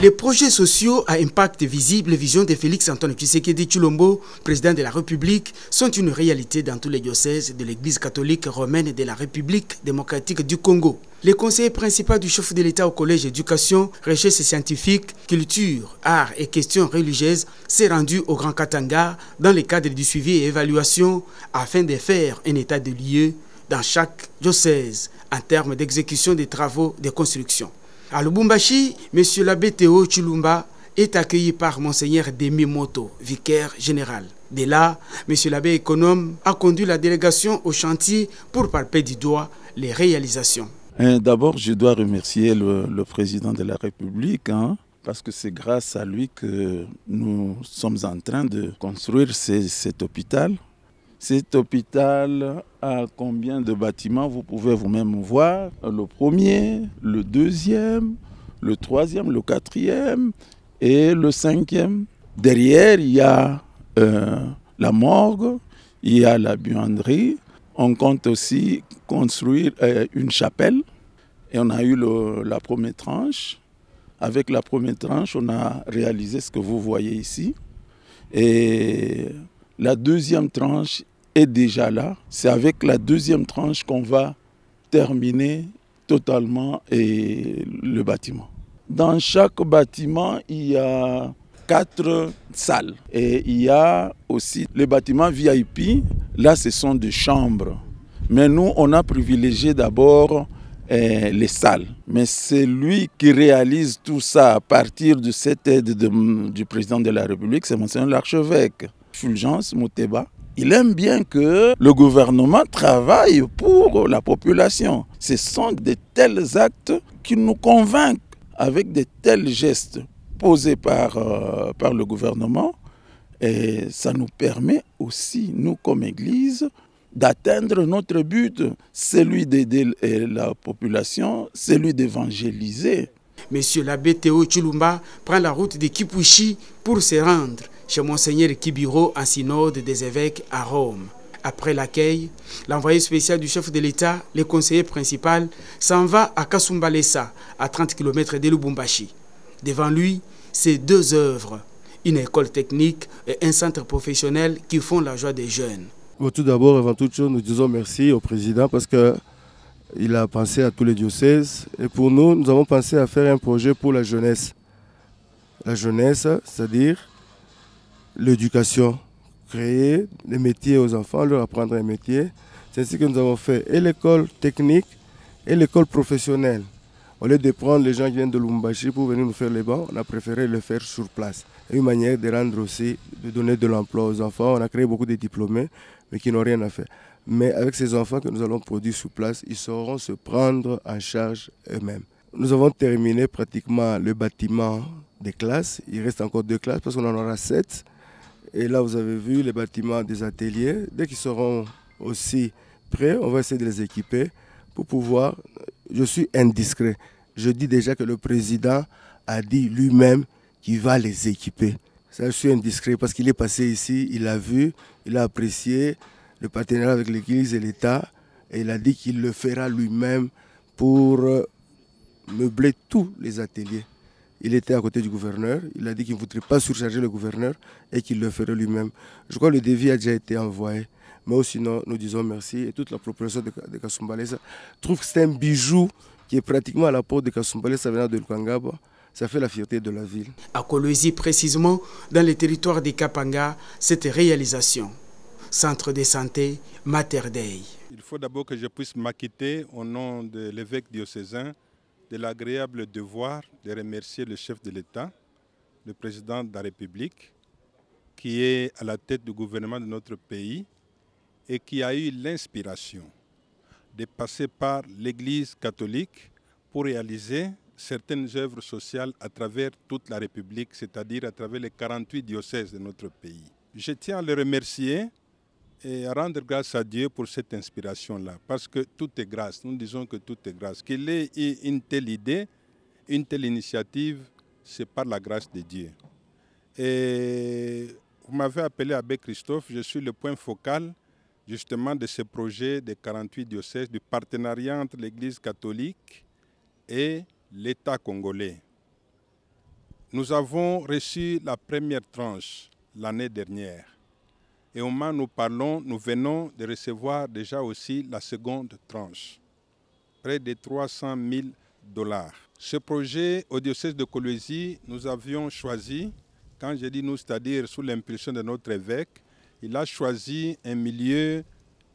Les projets sociaux à impact visible, vision de Félix Antoine de Chulombo, président de la République, sont une réalité dans tous les diocèses de l'Église catholique romaine de la République démocratique du Congo. Les conseillers principaux du chef de l'État au collège éducation, recherche scientifique, culture, art et questions religieuses s'est rendu au Grand Katanga dans le cadre du suivi et évaluation afin de faire un état de lieu dans chaque diocèse en termes d'exécution des travaux de construction. À Lubumbashi, M. l'abbé Théo Chulumba est accueilli par Monseigneur Demi Moto, vicaire général. De là, M. l'abbé économe a conduit la délégation au chantier pour palper du doigt les réalisations. Hein, d'abord, je dois remercier le, président de la République. Hein, parce que c'est grâce à lui que nous sommes en train de construire cet hôpital. Cet hôpital a combien de bâtiments Vous pouvez vous-même voir. Le premier, le deuxième, le troisième, le quatrième et le cinquième. Derrière, il y a euh, la morgue, il y a la buanderie. On compte aussi construire euh, une chapelle. Et on a eu la première tranche. Avec la première tranche, on a réalisé ce que vous voyez ici. Et la deuxième tranche est déjà là. C'est avec la deuxième tranche qu'on va terminer totalement le bâtiment. Dans chaque bâtiment, il y a quatre salles. Et il y a aussi les bâtiments VIP. Là, ce sont des chambres. Mais nous, on a privilégié d'abord eh, les salles. Mais c'est lui qui réalise tout ça à partir de cette aide du président de la République, c'est Monseigneur l'archevêque Fulgence Mouteba. Il aime bien que le gouvernement travaille pour la population. Ce sont de tels actes qui nous convainquent avec de tels gestes posés par, euh, par le gouvernement. Et ça nous permet aussi, nous comme Église, d'atteindre notre but, celui d'aider la population, celui d'évangéliser. Monsieur l'abbé Théo Chulumba prend la route de Kipushi pour se rendre chez Monseigneur Kibiro en synode des évêques à Rome. Après l'accueil, l'envoyé spécial du chef de l'État, le conseiller principal, s'en va à Kasumbalesa, à 30 km de Lubumbashi. Devant lui, ces deux œuvres, une école technique et un centre professionnel qui font la joie des jeunes. tout d'abord, avant toute chose, nous disons merci au président parce qu'il a pensé à tous les diocèses. Et pour nous, nous avons pensé à faire un projet pour la jeunesse. La jeunesse, c'est-à-dire l'éducation, créer des métiers aux enfants, leur apprendre un métier. C'est ainsi que nous avons fait et l'école technique et l'école professionnelle. Au lieu de prendre les gens qui viennent de Lumbashi pour venir nous faire les bancs, on a préféré le faire sur place. Une manière de rendre aussi, de donner de l'emploi aux enfants. On a créé beaucoup de diplômés, mais qui n'ont rien à faire. Mais avec ces enfants que nous allons produire sur place, ils sauront se prendre en charge eux-mêmes. Nous avons terminé pratiquement le bâtiment des classes. Il reste encore deux classes parce qu'on en aura sept. Et là, vous avez vu les bâtiments des ateliers. Dès qu'ils seront aussi prêts, on va essayer de les équiper pour pouvoir... Je suis indiscret. Je dis déjà que le président a dit lui-même qu'il va les équiper. Ça, je suis indiscret parce qu'il est passé ici, il a vu, il a apprécié le partenariat avec l'Église et l'État et il a dit qu'il le fera lui-même pour meubler tous les ateliers. Il était à côté du gouverneur. Il a dit qu'il ne voudrait pas surcharger le gouverneur et qu'il le ferait lui-même. Je crois que le devis a déjà été envoyé. Mais sinon, nous disons merci. Et toute la population de, de Kasumbalesa trouve que c'est un bijou qui est pratiquement à la porte de Kasumbalesa venant de Lukangaba. Ça fait la fierté de la ville. À Kolwezi, précisément, dans le territoire de Kapanga, cette réalisation. Centre de santé Mater Il faut d'abord que je puisse m'acquitter au nom de l'évêque diocésain de l'agréable devoir de remercier le chef de l'État, le président de la République, qui est à la tête du gouvernement de notre pays et qui a eu l'inspiration de passer par l'Église catholique pour réaliser certaines œuvres sociales à travers toute la République, c'est-à-dire à travers les 48 diocèses de notre pays. Je tiens à le remercier et rendre grâce à Dieu pour cette inspiration-là, parce que tout est grâce, nous disons que tout est grâce. Qu'il ait une telle idée, une telle initiative, c'est par la grâce de Dieu. Et vous m'avez appelé Abbé Christophe, je suis le point focal justement de ce projet des 48 diocèses, du partenariat entre l'Église catholique et l'État congolais. Nous avons reçu la première tranche l'année dernière et au moment où nous parlons, nous venons de recevoir déjà aussi la seconde tranche, près de 300 000 dollars. Ce projet au diocèse de Colosie, nous avions choisi, quand j'ai dit nous, c'est-à-dire sous l'impulsion de notre évêque, il a choisi un milieu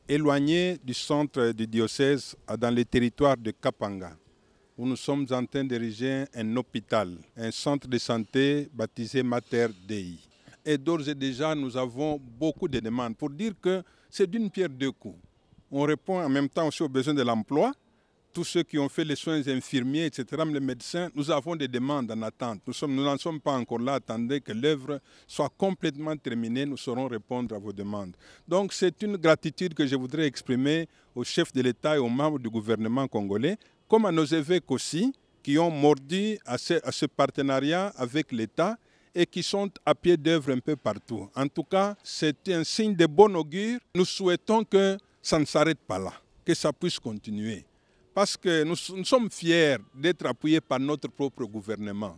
éloigné du centre du diocèse dans le territoire de Kapanga, où nous sommes en train d'ériger un hôpital, un centre de santé baptisé Mater Dei. Et d'ores et déjà, nous avons beaucoup de demandes pour dire que c'est d'une pierre deux coups. On répond en même temps aussi aux besoins de l'emploi. Tous ceux qui ont fait les soins infirmiers, etc., les médecins, nous avons des demandes en attente. Nous, sommes, n'en sommes pas encore là. Attendez que l'œuvre soit complètement terminée. Nous saurons répondre à vos demandes. Donc, c'est une gratitude que je voudrais exprimer aux chefs de l'État et aux membres du gouvernement congolais, comme à nos évêques aussi, qui ont mordu à ce partenariat avec l'État et qui sont à pied d'œuvre un peu partout. En tout cas, c'est un signe de bon augure. Nous souhaitons que ça ne s'arrête pas là, que ça puisse continuer. Parce que nous, sommes fiers d'être appuyés par notre propre gouvernement.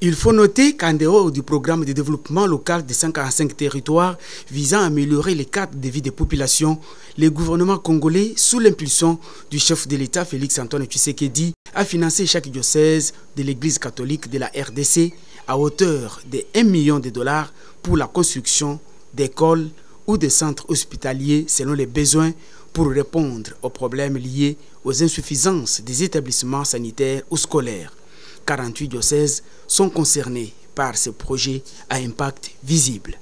Il faut noter qu'en dehors du programme de développement local de 145 territoires visant à améliorer les cadres de vie des populations, le gouvernement congolais, sous l'impulsion du chef de l'État Félix-Antoine Tshisekedi, a financé chaque diocèse de l'Église catholique de la RDC à hauteur de 1 million de dollars pour la construction d'écoles ou de centres hospitaliers selon les besoins pour répondre aux problèmes liés aux insuffisances des établissements sanitaires ou scolaires. 48 diocèses sont concernés par ce projet à impact visible.